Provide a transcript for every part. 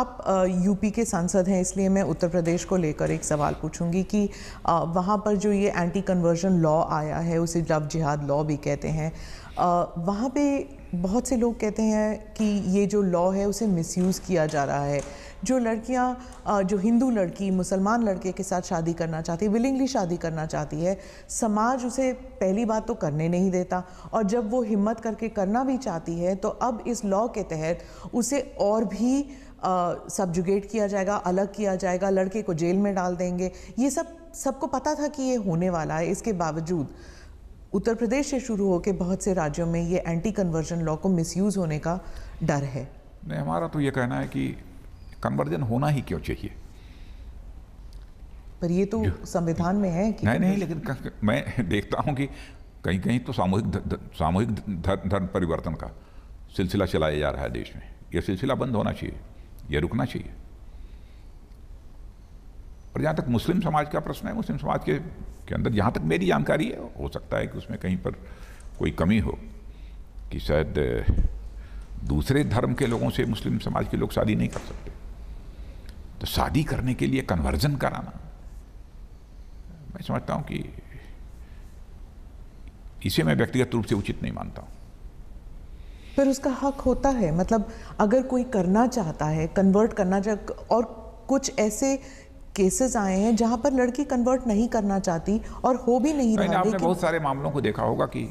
आप यूपी के सांसद हैं इसलिए मैं उत्तर प्रदेश को लेकर एक सवाल पूछूंगी कि वहाँ पर जो ये एंटी कन्वर्जन लॉ आया है उसे लव जिहाद लॉ भी कहते हैं वहाँ पे बहुत से लोग कहते हैं कि ये जो लॉ है उसे मिसयूज़ किया जा रहा है जो लड़कियां जो हिंदू लड़की मुसलमान लड़के के साथ शादी करना चाहती है विलिंगली शादी करना चाहती है समाज उसे पहली बात तो करने नहीं देता और जब वो हिम्मत करके करना भी चाहती है तो अब इस लॉ के तहत उसे और भी सब्जुगेट किया जाएगा अलग किया जाएगा लड़के को जेल में डाल देंगे ये सब सबको पता था कि ये होने वाला है इसके बावजूद उत्तर प्रदेश से शुरू होकर बहुत से राज्यों में ये एंटी कन्वर्जन लॉ को मिसयूज़ होने का डर है नहीं हमारा तो ये कहना है कि कन्वर्जन होना ही क्यों चाहिए पर ये तो संविधान में है कि नहीं नहीं लेकिन मैं देखता हूँ कि कहीं कहीं तो सामूहिक सामूहिक धर्म परिवर्तन का सिलसिला चलाया जा रहा है देश में यह सिलसिला बंद होना चाहिए यह रुकना चाहिए और जहाँ तक मुस्लिम समाज का प्रश्न है मुस्लिम समाज के के अंदर जहाँ तक मेरी जानकारी है हो सकता है कि उसमें कहीं पर कोई कमी हो कि शायद दूसरे धर्म के लोगों से मुस्लिम समाज के लोग शादी नहीं कर सकते तो शादी करने के लिए कन्वर्जन कराना मैं समझता हूँ कि इसे मैं व्यक्तिगत रूप से उचित नहीं मानता हूँ पर उसका हक होता है मतलब अगर कोई करना चाहता है कन्वर्ट करना चाह और कुछ ऐसे केसेस आए हैं जहां पर लड़की कन्वर्ट नहीं करना चाहती और हो भी नहीं रहा आपने बहुत सारे मामलों को देखा होगा कि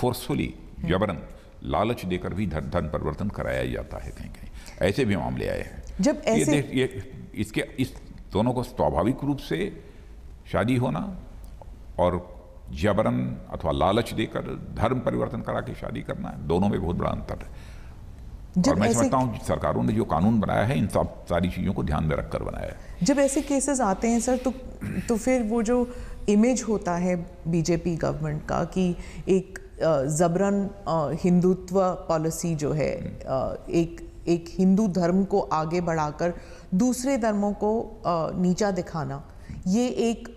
फोर्सफुली हम्म। जबरन लालच देकर भी धन धन परिवर्तन कराया जाता है कहीं कहीं ऐसे भी मामले आए हैं जब ऐसे ये, ये इसके इस दोनों को स्वाभाविक रूप से शादी होना और जबरन अथवा लालच देकर धर्म परिवर्तन करा के शादी करना दोनों में बहुत बड़ा अंतर है और मैं समझता हूँ सरकारों ने जो कानून बनाया है इन सब सारी चीज़ों को ध्यान में रखकर बनाया है जब ऐसे केसेस आते हैं सर तो तो फिर वो जो इमेज होता है बीजेपी गवर्नमेंट का कि एक ज़बरन हिंदुत्व पॉलिसी जो है हम्म। एक एक हिंदू धर्म को आगे बढ़ाकर दूसरे धर्मों को नीचा दिखाना ये एक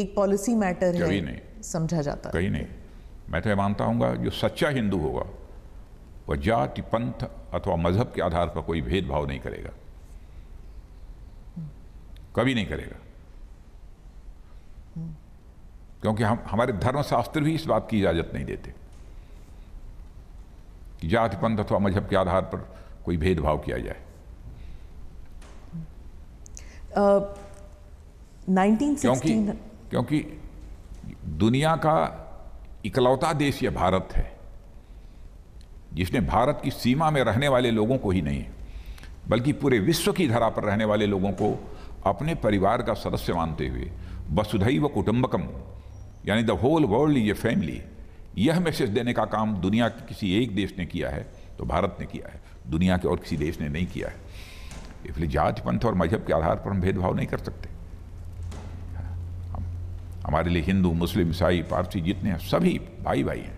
एक पॉलिसी मैटर है नहीं समझा जाता कहीं नहीं मैं तो ये मानता हूँ जो सच्चा हिंदू होगा वह जाति पंथ अथवा मजहब के आधार पर कोई भेदभाव नहीं करेगा हम्म। कभी नहीं करेगा क्योंकि हम हमारे धर्मशास्त्र भी इस बात की इजाज़त नहीं देते कि जाति पंथ अथवा मजहब के आधार पर कोई भेदभाव किया जाए uh, 1916... क्योंकि क्योंकि दुनिया का इकलौता देश यह भारत है जिसने भारत की सीमा में रहने वाले लोगों को ही नहीं बल्कि पूरे विश्व की धरा पर रहने वाले लोगों को अपने परिवार का सदस्य मानते हुए वसुधैव कुटुंबकम यानी the whole world is a family यह मैसेज देने का काम दुनिया के किसी एक देश ने किया है तो भारत ने किया है दुनिया के और किसी देश ने नहीं किया है इसलिए जात पंथ और मजहब के आधार पर हम भेदभाव नहीं कर सकते हमारे लिए हिंदू मुस्लिम ईसाई पारसी जितने हैं सभी भाई भाई हैं